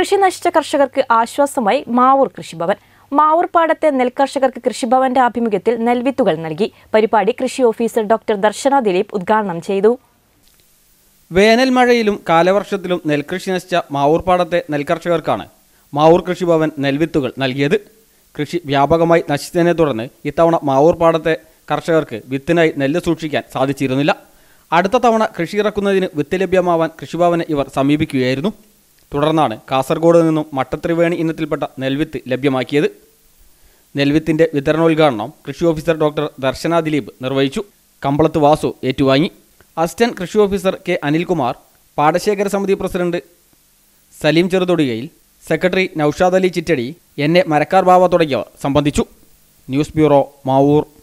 കൃഷി നശിച്ച കർഷകർക്ക് ആശ്വാസമായി മാവൂർ കൃഷിഭവൻ മാവൂർ പാടത്തെ നെൽകർഷകർക്ക് കൃഷിഭവന്റെ ആഭിമുഖ്യത്തിൽ നെൽവിത്തുകൾ നൽകി പരിപാടി കൃഷി ഓഫീസർ ഡോക്ടർ ദർശന ദിലീപ് ഉദ്ഘാടനം ചെയ്തു വേനൽ മഴയിലും കാലവർഷത്തിലും നെൽകൃഷി നശിച്ച മാവൂർ പാടത്തെ നെൽകർഷകർക്കാണ് മാവൂർ കൃഷിഭവൻ നെൽവിത്തുകൾ നൽകിയത് കൃഷി വ്യാപകമായി നശിച്ചതിനെ തുടർന്ന് ഇത്തവണ മാവൂർ പാടത്തെ കർഷകർക്ക് വിത്തിനായി നെല്ല് സൂക്ഷിക്കാൻ സാധിച്ചിരുന്നില്ല അടുത്ത തവണ കൃഷി ഇറക്കുന്നതിന് വിത്ത് ലഭ്യമാവാൻ കൃഷിഭവനെ ഇവർ സമീപിക്കുകയായിരുന്നു തുടർന്നാണ് കാസർഗോഡ് നിന്നും മട്ടത്രിവേണി ഇനത്തിൽപ്പെട്ട നെൽവിത്ത് ലഭ്യമാക്കിയത് നെൽവിത്തിൻ്റെ വിതരണോദ്ഘാടനം കൃഷി ഓഫീസർ ഡോക്ടർ ദർശന ദിലീപ് നിർവഹിച്ചു കമ്പളത്ത് വാസു ഏറ്റുവാങ്ങി അസിസ്റ്റന്റ് കൃഷി ഓഫീസർ കെ അനിൽകുമാർ പാടശേഖര സമിതി president Saleem Cheruthodikayil secretary Noushad Ali Chittadi N A Marakkar Baba തുടങ്ങിയവർ സംബന്ധിച്ചു ന്യൂസ് ബ്യൂറോ മാവൂർ